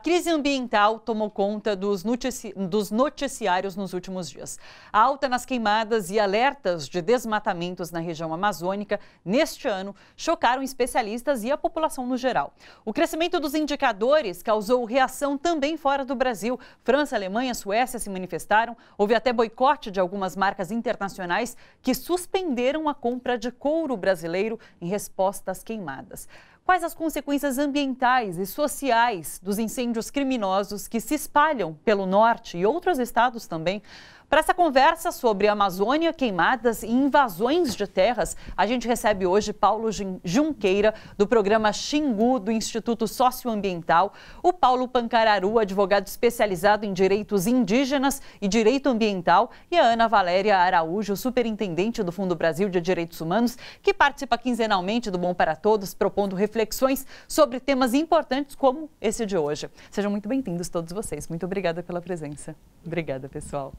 A crise ambiental tomou conta dos, notici dos, noticiários nos últimos dias. A alta nas queimadas e alertas de desmatamentos na região amazônica neste ano chocaram especialistas e a população no geral. O crescimento dos indicadores causou reação também fora do Brasil. França, Alemanha, Suécia se manifestaram. Houve até boicote de algumas marcas internacionais que suspenderam a compra de couro brasileiro em resposta às queimadas. Quais as consequências ambientais e sociais dos incêndios criminosos que se espalham pelo norte e outros estados também? Para essa conversa sobre Amazônia, queimadas e invasões de terras, a gente recebe hoje Paulo Junqueira, do programa Xingu, do Instituto Socioambiental, o Paulo Pancararu, advogado especializado em direitos indígenas e direito ambiental, e a Ana Valéria Araújo, superintendente do Fundo Brasil de Direitos Humanos, que participa quinzenalmente do Bom para Todos, propondo reflexões sobre temas importantes como esse de hoje. Sejam muito bem-vindos todos vocês. Muito obrigada pela presença. Obrigada, pessoal.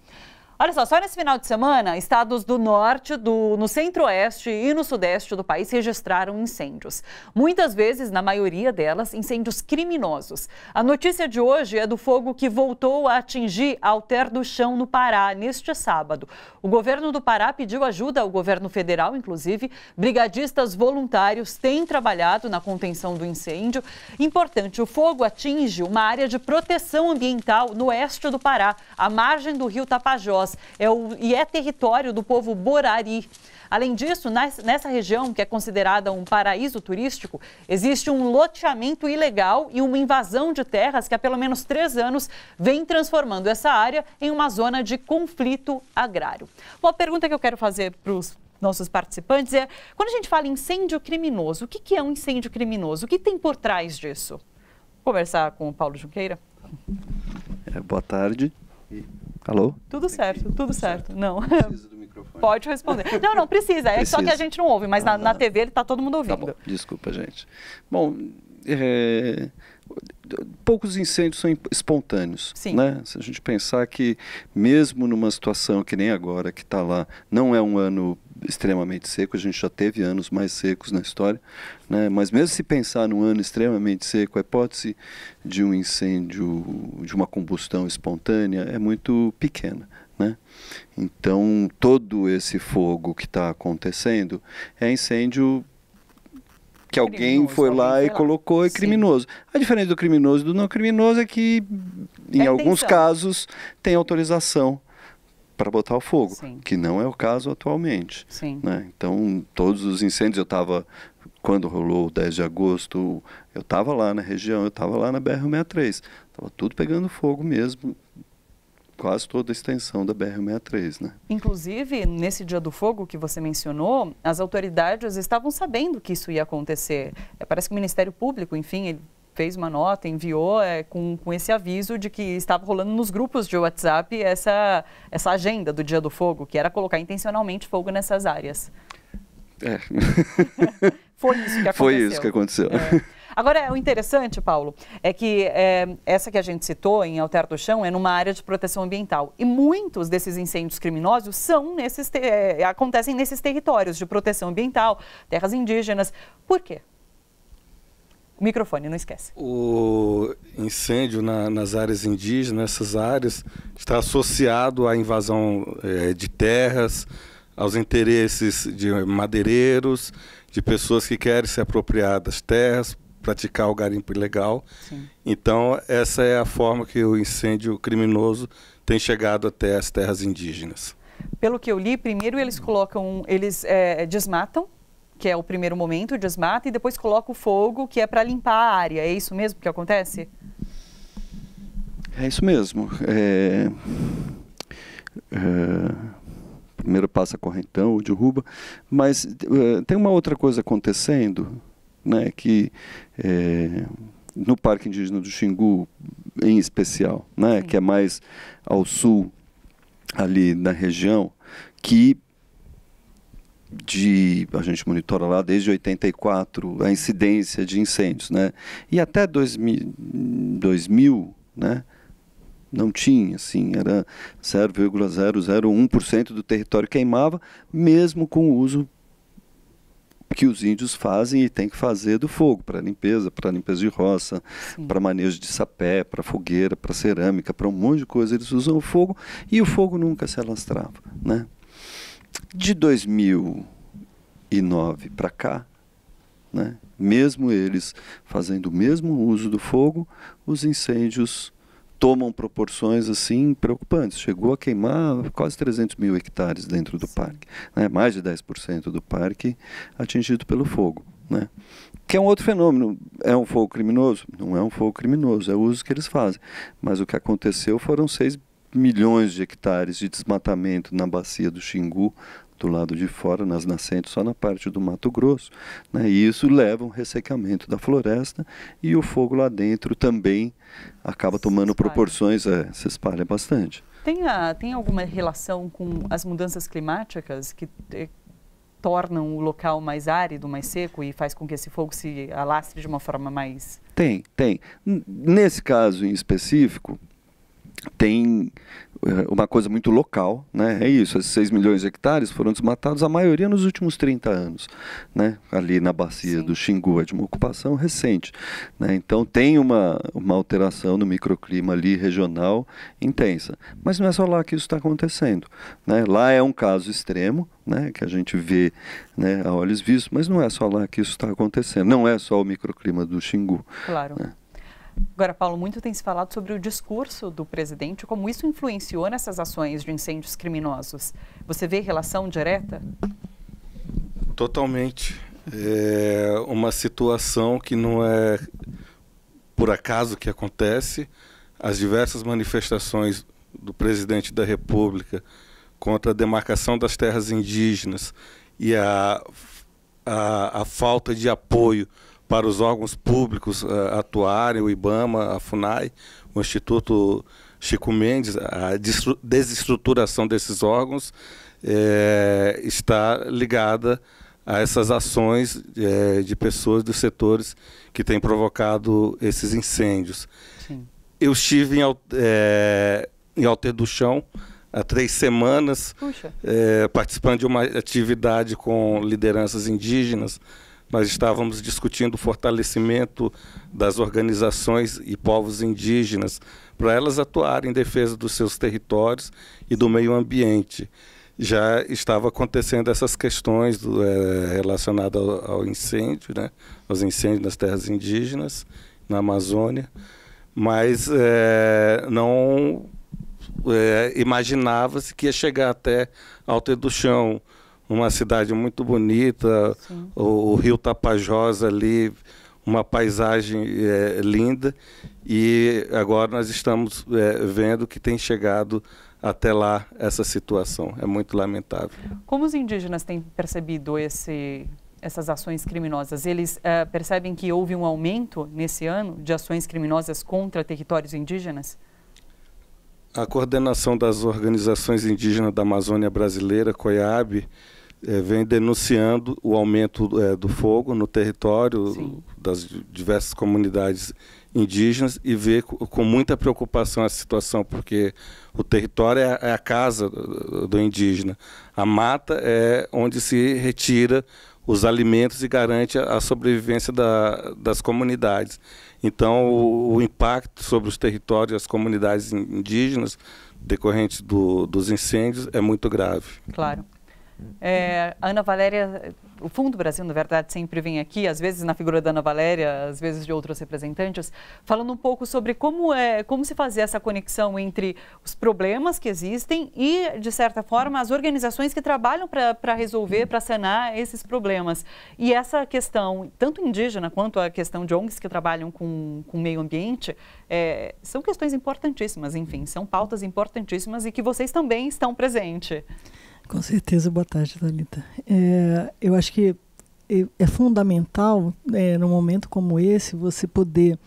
Olha só, só nesse final de semana, estados do norte, do, no centro-oeste e no sudeste do país registraram incêndios. Muitas vezes, na maioria delas, incêndios criminosos. A notícia de hoje é do fogo que voltou a atingir Alter do Chão, no Pará, neste sábado. O governo do Pará pediu ajuda ao governo federal, inclusive. Brigadistas voluntários têm trabalhado na contenção do incêndio. Importante, o fogo atinge uma área de proteção ambiental no oeste do Pará, à margem do rio Tapajós é o, e é território do povo Borari. Além disso, nessa região, que é considerada um paraíso turístico, existe um loteamento ilegal e uma invasão de terras que há pelo menos três anos vem transformando essa área em uma zona de conflito agrário. Uma pergunta que eu quero fazer para os nossos participantes é: quando a gente fala incêndio criminoso, o que, é um incêndio criminoso? O que tem por trás disso? Vou conversar com o Paulo Junqueira. É, boa tarde. Alô? Tudo certo, tudo certo. Não. Precisa do microfone. Pode responder. Não, não precisa. É precisa. só que a gente não ouve, mas na, na ah. TV ele está todo mundo ouvindo. Tá Desculpa, gente. Bom, é... poucos incêndios são espontâneos. Sim. Né? Se a gente pensar que mesmo numa situação que nem agora, que está lá, não é um ano extremamente seco, a gente já teve anos mais secos na história, né? mas mesmo se pensar num ano extremamente seco, a hipótese de um incêndio, de uma combustão espontânea é muito pequena. Né? Então, todo esse fogo que está acontecendo é incêndio que alguém criminoso, foi lá alguém e colocou é Sim. criminoso. A diferença do criminoso e do não criminoso é que, em é alguns intenção. casos, tem autorização para botar o fogo, Sim. que não é o caso atualmente. Né? Então, todos os incêndios, eu estava, quando rolou o 10 de agosto, eu estava lá na região, eu estava lá na BR-63, estava tudo pegando fogo mesmo, quase toda a extensão da BR-63, né? Inclusive, nesse dia do fogo que você mencionou, as autoridades estavam sabendo que isso ia acontecer. É, parece que o Ministério Público, enfim, ele fez uma nota, enviou é, com, com esse aviso de que estava rolando nos grupos de WhatsApp essa, essa agenda do Dia do Fogo, que era colocar intencionalmente fogo nessas áreas. É. Foi isso que aconteceu. Foi isso que aconteceu. É. Agora, o interessante, Paulo, é que é, essa que a gente citou em Alter do Chão é numa área de proteção ambiental. E muitos desses incêndios criminosos são nesses é, acontecem nesses territórios de proteção ambiental, terras indígenas. Por quê? microfone, não esquece. O incêndio na, nas áreas indígenas, essas áreas, está associado à invasão é, de terras, aos interesses de madeireiros, de pessoas que querem se apropriar das terras, praticar o garimpo ilegal. Sim. Então, essa é a forma que o incêndio criminoso tem chegado até as terras indígenas. Pelo que eu li, primeiro eles colocam, eles é, desmatam que é o primeiro momento, desmata, e depois coloca o fogo, que é para limpar a área. É isso mesmo que acontece? É isso mesmo. É... É... Primeiro passa correntão, derruba. Mas é, tem uma outra coisa acontecendo, né, que é... no Parque Indígena do Xingu, em especial, né, que é mais ao sul ali da região, que de a gente monitora lá desde 84 a incidência de incêndios, né? E até 2000, 2000 né? Não tinha, assim, era 0,001% do território queimava, mesmo com o uso que os índios fazem e tem que fazer do fogo para limpeza, para limpeza de roça, para manejo de sapé, para fogueira, para cerâmica, para um monte de coisa. Eles usam o fogo e o fogo nunca se alastrava, né? De 2009 para cá, né, mesmo eles fazendo o mesmo uso do fogo, os incêndios tomam proporções assim preocupantes. Chegou a queimar quase 300 mil hectares dentro do parque, né? mais de 10% do parque atingido pelo fogo. Né? Que é um outro fenômeno. É um fogo criminoso? Não é um fogo criminoso, é o uso que eles fazem. Mas o que aconteceu foram 6 milhões de hectares de desmatamento na bacia do Xingu, do lado de fora, nas nascentes, só na parte do Mato Grosso. Né? E isso leva um ressecamento da floresta e o fogo lá dentro também acaba tomando se proporções, é, se espalha bastante. Tem, a, tem alguma relação com as mudanças climáticas que tornam o local mais árido, mais seco e faz com que esse fogo se alastre de uma forma mais... Tem, tem. N nesse caso em específico, tem eh, uma coisa muito local, né? É isso, esses 6 milhões de hectares foram desmatados, a maioria nos últimos 30 anos, né? Ali na bacia Sim. do Xingu, é de uma ocupação recente, né? Então tem uma, uma alteração no microclima ali regional intensa. Mas não é só lá que isso está acontecendo, né? Lá é um caso extremo, né? Que a gente vê, né? A olhos vistos, mas não é só lá que isso está acontecendo, não é só o microclima do Xingu. Claro. Né? Agora, Paulo, muito tem se falado sobre o discurso do presidente, como isso influenciou nessas ações de incêndios criminosos. Você vê relação direta? Totalmente. É uma situação que não é por acaso que acontece. As diversas manifestações do presidente da República contra a demarcação das terras indígenas e a, a, a falta de apoio para os órgãos públicos uh, atuarem, o IBAMA, a FUNAI, o Instituto Chico Mendes, a desestruturação desses órgãos é, está ligada a essas ações é, de pessoas dos setores que têm provocado esses incêndios. Sim. Eu estive em, é, em Alter do Chão há três semanas, é, participando de uma atividade com lideranças indígenas, nós estávamos discutindo o fortalecimento das organizações e povos indígenas para elas atuarem em defesa dos seus territórios e do meio ambiente. Já estava acontecendo essas questões é, eh, relacionadas ao, ao, incêndio, né? aos incêndios nas terras indígenas, na Amazônia, mas é, não é, imaginava-se que ia chegar até Alto do Chão uma cidade muito bonita, o, o, Rio Tapajós ali, uma paisagem é, linda. E agora nós estamos é, vendo que tem chegado até lá essa situação. É muito lamentável. Como os indígenas têm percebido esse, essas ações criminosas? Eles é, percebem que houve um aumento nesse ano de ações criminosas contra territórios indígenas? A coordenação das organizações indígenas da Amazônia Brasileira, COIAB, eh, vem denunciando o aumento eh, do fogo no território Sim. das diversas comunidades indígenas e vê com muita preocupação a situação, porque o território é a é casa eh, do indígena. A mata é onde se retira os alimentos e garante a sobrevivência da, das comunidades. Então, o, o, impacto sobre os territórios e as comunidades indígenas decorrente do, dos incêndios é muito grave. Claro. É, a Ana Valéria, o Fundo Brasil, na verdade, sempre vem aqui, às vezes na figura da Ana Valéria, às vezes de outros representantes, falando um pouco sobre como, é, como se fazer essa conexão entre os problemas que existem e, de certa forma, as organizações que trabalham para resolver, para sanar esses problemas. E essa questão, tanto indígena quanto a questão de ONGs que trabalham com o meio ambiente, é, são questões importantíssimas, enfim, são pautas importantíssimas e que vocês também estão presentes. Com certeza, boa tarde, Thalita. É, eu acho que é, é fundamental, é, num momento como esse, você poder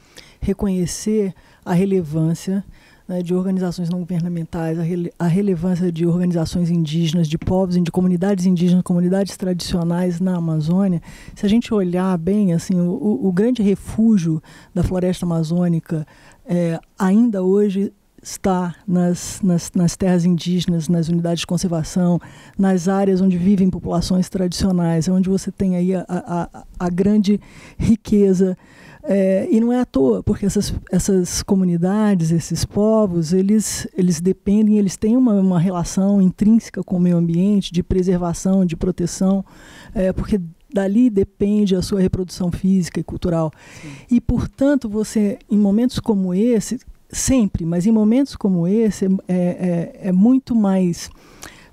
reconhecer a relevância né, de organizações não governamentais, a, rele a, relevância de organizações indígenas, de povos, de comunidades indígenas, comunidades tradicionais na Amazônia. Se a gente olhar bem, assim, o, o grande refúgio da floresta amazônica é, ainda hoje está nas, nas, nas, terras indígenas, nas unidades de conservação, nas áreas onde vivem populações tradicionais, é onde você tem aí a, a, a grande riqueza. É, e não é à toa, porque essas, essas comunidades, esses povos, eles, eles dependem, eles têm uma, uma relação intrínseca com o meio ambiente, de preservação, de proteção, é, porque dali depende a sua reprodução física e cultural. Sim. E, portanto, você, em momentos como esse, sempre, mas em momentos como esse é, é, é muito mais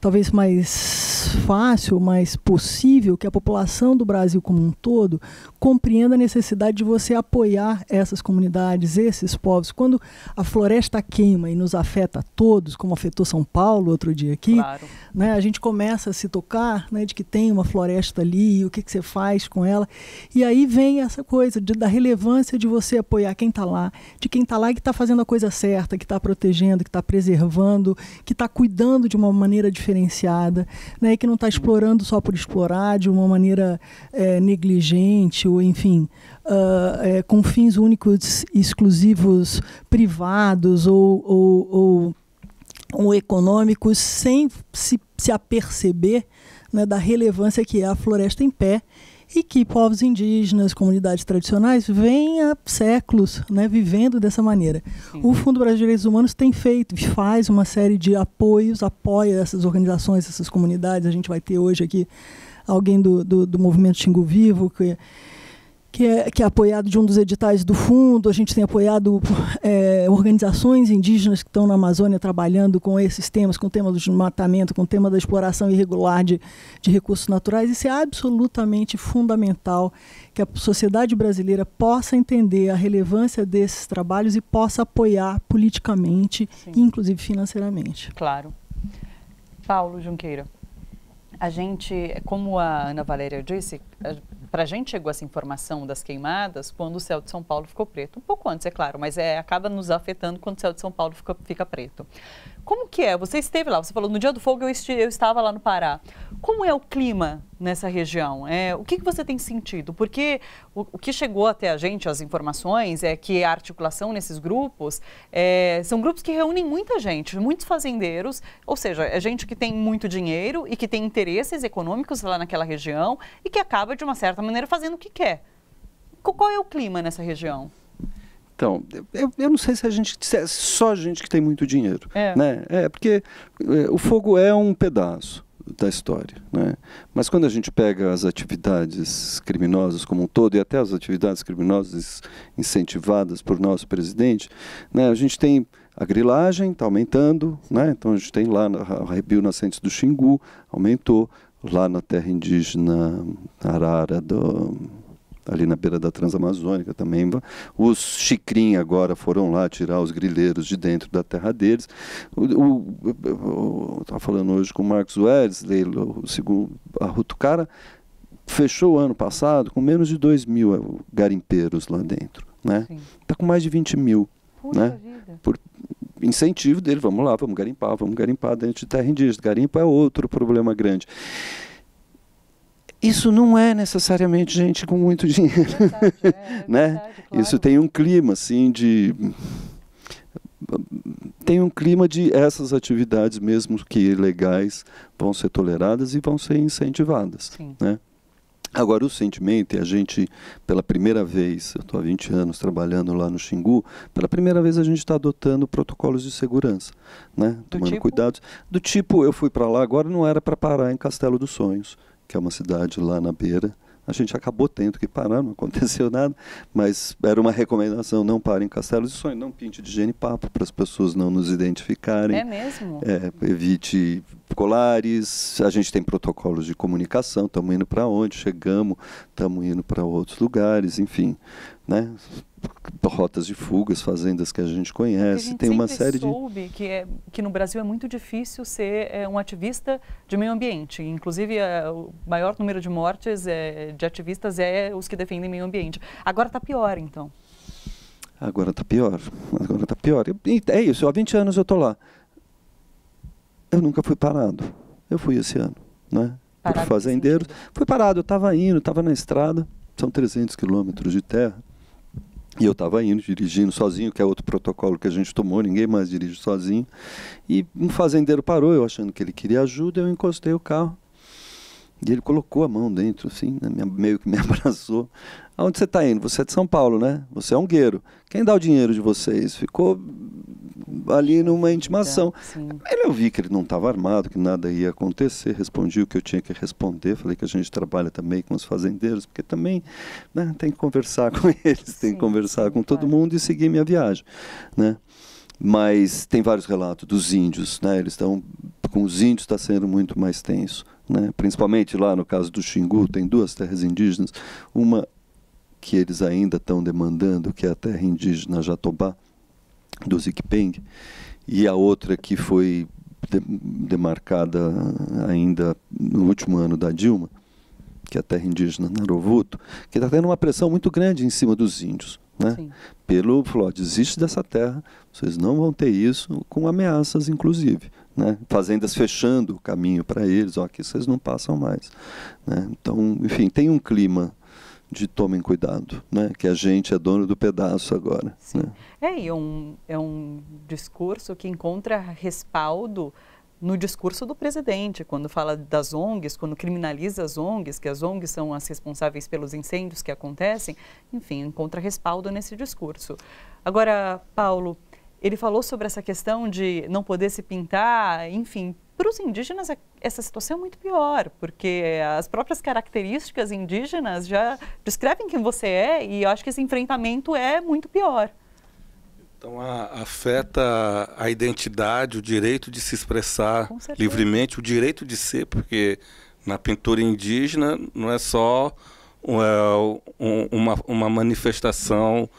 talvez mais fácil, mais possível que a população do Brasil como um todo compreenda a necessidade de você apoiar essas comunidades, esses povos. Quando a floresta queima e nos afeta a todos, como afetou São Paulo outro dia aqui, claro. né, a gente começa a se tocar né, de que tem uma floresta ali, o que, que você faz com ela. E aí vem essa coisa de, da relevância de você apoiar quem está lá, de quem está lá e que está fazendo a coisa certa, que está protegendo, que está preservando, que está cuidando de uma maneira diferente diferenciada, né, que não está explorando só por explorar de uma maneira é, negligente ou, enfim, uh, é, com fins únicos, exclusivos, privados ou, ou, ou, ou econômicos, sem se, se aperceber né, da relevância que é a floresta em pé e que povos indígenas, comunidades tradicionais, vêm há séculos né, vivendo dessa maneira. Sim. O Fundo Brasileiro de Direitos Humanos tem feito, faz uma série de apoios, apoia essas organizações, essas comunidades. A gente vai ter hoje aqui alguém do, do, do movimento Xingu Vivo, que que é, que é apoiado de um dos editais do fundo. A gente tem apoiado é, organizações indígenas que estão na Amazônia trabalhando com esses temas, com o tema do desmatamento, com o tema da exploração irregular de, de recursos naturais. Isso é absolutamente fundamental que a sociedade brasileira possa entender a relevância desses trabalhos e possa apoiar politicamente, Sim. inclusive financeiramente. Claro. Paulo Junqueira, a gente, como a Ana Valéria disse, para a gente chegou essa informação das queimadas quando o céu de São Paulo ficou preto. Um pouco antes, é claro, mas é, acaba nos afetando quando o céu de São Paulo fica, fica preto. Como que é? Você esteve lá, você falou, no dia do fogo eu, eu estava lá no Pará. Como é o clima nessa região? É, o que, que você tem sentido? Porque o, o, que chegou até a gente, as informações, é que a articulação nesses grupos é, são grupos que reúnem muita gente, muitos fazendeiros, ou seja, é gente que tem muito dinheiro e que tem interesses econômicos lá naquela região e que acaba, de uma certa certa maneira, fazendo o que quer. Qual é o clima nessa região? Então, eu, eu não sei se a gente dissesse é só a gente que tem muito dinheiro, é. né? É porque é, o fogo é um pedaço da história, né? Mas quando a gente pega as atividades criminosas como um todo e até as atividades criminosas incentivadas por nosso presidente, né? A gente tem a grilagem está aumentando, né? então a gente tem lá o Rebio nascente do Xingu, aumentou lá na terra indígena Arara, do, ali na beira da Transamazônica também. Os Chicrim agora foram lá tirar os grileiros de dentro da terra deles. Estava tá falando hoje com o Marcos Wesley, o segundo, a Cara fechou o ano passado com menos de 2 mil eh, garimpeiros lá dentro. Está né? Tá com mais de 20 mil. Puxa né? Vida. Por, incentivo dele, vamos lá, vamos garimpar, vamos garimpar dentro de terra indígena. Garimpa é outro problema grande. Isso não é necessariamente gente com muito é dinheiro, é verdade, é, é né? claro. Isso tem um clima assim de tem um clima de essas atividades mesmo que legais vão ser toleradas e vão ser incentivadas, Sim. né? Agora, o sentimento, e é a gente, pela primeira vez, eu estou há 20 anos trabalhando lá no Xingu, pela primeira vez a gente está adotando protocolos de segurança, né? tomando tipo? cuidados. Do tipo, eu fui para lá, agora não era para parar em Castelo dos Sonhos, que é uma cidade lá na beira, a gente acabou tendo que parar, não aconteceu nada, mas era uma recomendação: não em castelos de sonho, não pinte de genipapo para as pessoas não nos identificarem. É mesmo? É, evite colares. A gente tem protocolos de comunicação: estamos indo para onde, chegamos, estamos indo para outros lugares, enfim né? rotas de fugas, fazendas que a gente conhece, a gente tem uma série de... soube que, é, que no Brasil é muito difícil ser é, um ativista de meio ambiente. Inclusive, é, o maior número de mortes é, de ativistas é os que defendem meio ambiente. Agora está pior, então. Agora está pior. Agora está pior. é isso, há 20 anos eu estou lá. Eu nunca fui parado. Eu fui esse ano, né? Parado Por fazendeiros. Fui parado, eu estava indo, estava na estrada. São 300 quilômetros de terra e eu estava indo, dirigindo sozinho, que é outro protocolo que a gente tomou, ninguém mais dirige sozinho. E um fazendeiro parou, eu achando que ele queria ajuda, eu encostei o carro. E ele colocou a mão dentro, assim, né, meio que me abraçou. Aonde você está indo? Você é de São Paulo, né? Você é um guerreiro Quem dá o dinheiro de vocês? Ficou ali numa intimação. ele então, eu vi que ele não estava armado, que nada ia acontecer, respondi o que eu tinha que responder, falei que a gente trabalha também com os fazendeiros, porque também né, tem que conversar com eles, sim, tem que conversar sim, com todo mundo e seguir minha viagem, né? Mas tem vários relatos dos índios, né? Eles estão com os índios está sendo muito mais tenso, né? Principalmente lá no caso do Xingu, tem duas terras indígenas, uma que eles ainda estão demandando, que é a terra indígena Jatobá, do Zikpeng, e a outra que foi demarcada ainda no último ano da Dilma, que é a terra indígena Narovuto, que está tendo uma pressão muito grande em cima dos índios. Né? Pelo falou, desiste dessa terra, vocês não vão ter isso, com ameaças, inclusive. Né? Fazendas fechando o caminho para eles, ó, aqui vocês não passam mais. Né? Então, enfim, tem um clima de tomem cuidado, né? que a gente é dono do pedaço agora. Né? É, e é um, é um discurso que encontra respaldo no discurso do presidente, quando fala das ONGs, quando criminaliza as ONGs, que as ONGs são as responsáveis pelos incêndios que acontecem, enfim, encontra respaldo nesse discurso. Agora, Paulo, ele falou sobre essa questão de não poder se pintar, enfim, para os indígenas, é, essa situação é muito pior, porque as próprias características indígenas já descrevem quem você é e eu acho que esse enfrentamento é muito pior. Então a, afeta a identidade, o direito de se expressar livremente, o direito de ser, porque na pintura indígena não é só um, é, uma, uma manifestação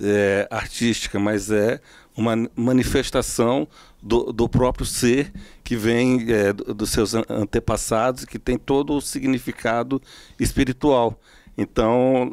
é, artística, mas é uma manifestação do, do próprio ser que vem é, dos seus antepassados, que tem todo o significado espiritual. Então,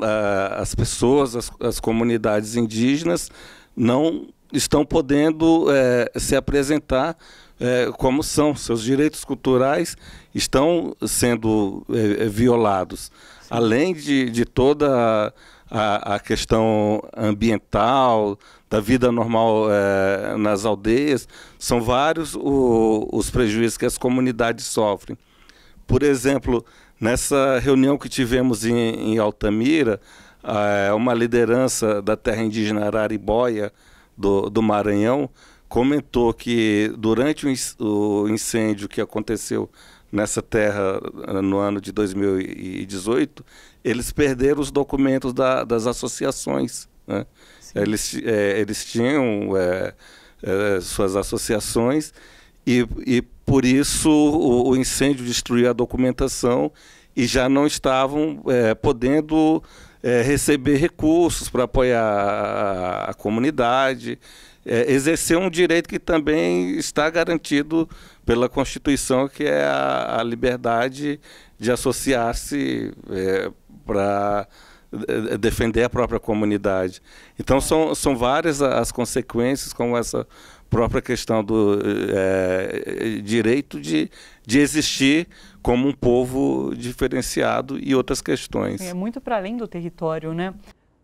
as pessoas, as, as, comunidades indígenas, não estão podendo é, se apresentar é, como são, seus direitos culturais estão sendo é, é violados. Sim. Além de, de toda a, a, questão ambiental, da vida normal é, nas aldeias, são vários o, os prejuízos que as comunidades sofrem. Por exemplo, nessa reunião que tivemos em, em Altamira, é, uma liderança da terra indígena Araribóia do, do Maranhão comentou que durante o incêndio que aconteceu nessa terra eh, no ano de 2018, eles perderam os documentos da, das associações. Né? Eles, é, eles tinham é, é, suas associações e, e por isso o, o, incêndio destruiu a documentação e já não estavam podendo receber recursos para apoiar a, a comunidade é, exercer um direito que também está garantido pela Constituição, que é a, a liberdade de associar-se é, para é, defender a própria comunidade. Então são, são várias as consequências, como essa própria questão do é, direito de, de existir como um povo diferenciado e outras questões. É muito para além do território, né?